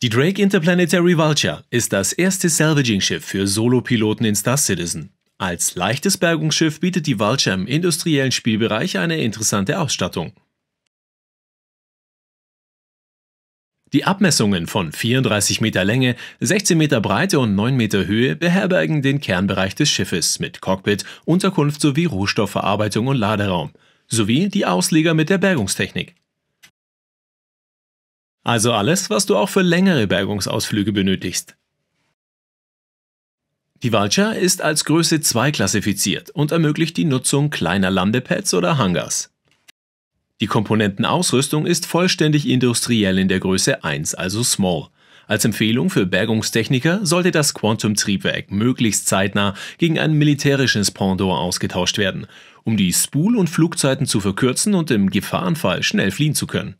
Die Drake Interplanetary Vulture ist das erste Salvaging-Schiff für Solopiloten in Star Citizen. Als leichtes Bergungsschiff bietet die Vulture im industriellen Spielbereich eine interessante Ausstattung. Die Abmessungen von 34 Meter Länge, 16 Meter Breite und 9 Meter Höhe beherbergen den Kernbereich des Schiffes mit Cockpit, Unterkunft sowie Rohstoffverarbeitung und Laderaum, sowie die Ausleger mit der Bergungstechnik. Also alles, was du auch für längere Bergungsausflüge benötigst. Die Vulture ist als Größe 2 klassifiziert und ermöglicht die Nutzung kleiner Landepads oder Hangars. Die Komponentenausrüstung ist vollständig industriell in der Größe 1, also Small. Als Empfehlung für Bergungstechniker sollte das Quantum-Triebwerk möglichst zeitnah gegen ein militärisches Pendant ausgetauscht werden, um die Spool- und Flugzeiten zu verkürzen und im Gefahrenfall schnell fliehen zu können.